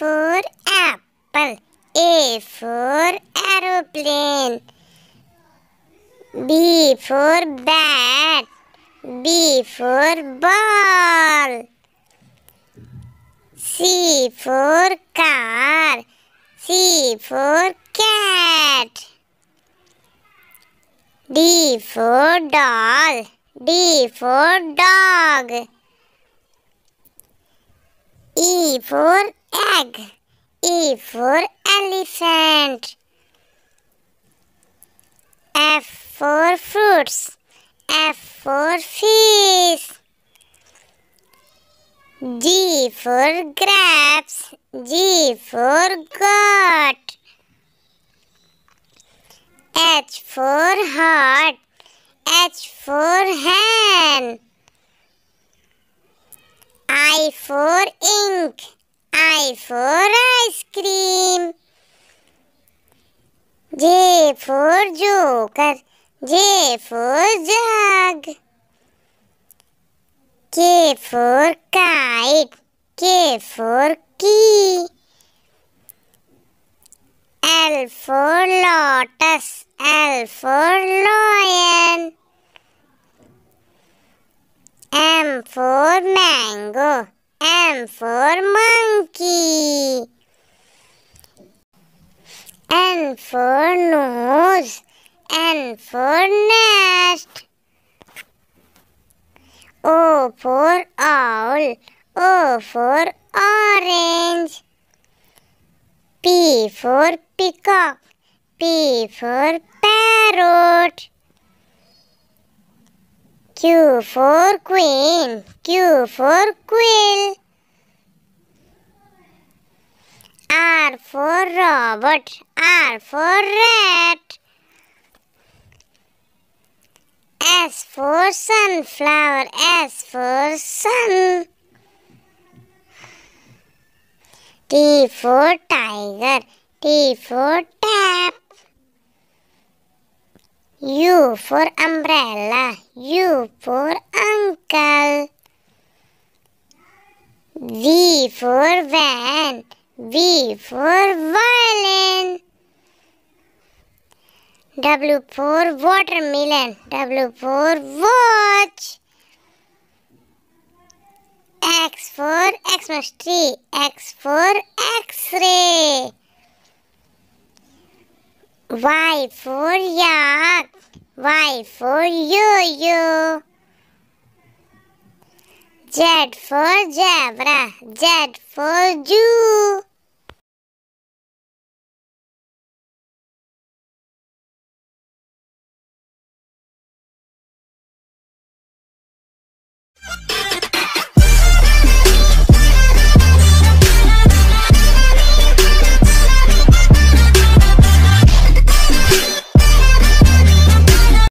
for apple. A for aeroplane. B for bat. B for ball. C for car. C for cat. D for doll. D for dog. E for egg. E for elephant. F for fruits. F for fish. G for grapes. G for goat. H for heart. H for hand. I for ink. I for ice cream. J for joker. J for jug. K for kite. K for key. L for lotus. L for lion. M for mango. M for monkey. N for nose. N for nest. O for owl. O for orange. P for peacock. P for parrot. Q for queen, Q for quill. R for robot, R for rat. S for sunflower, S for sun. T for tiger, T for U for umbrella. U for uncle. V for van. V for violin. W for watermelon. W for watch. X for Xmas tree. X for X-ray. Y for yak, Y for yo-yo. Z for zebra, Z for zoo.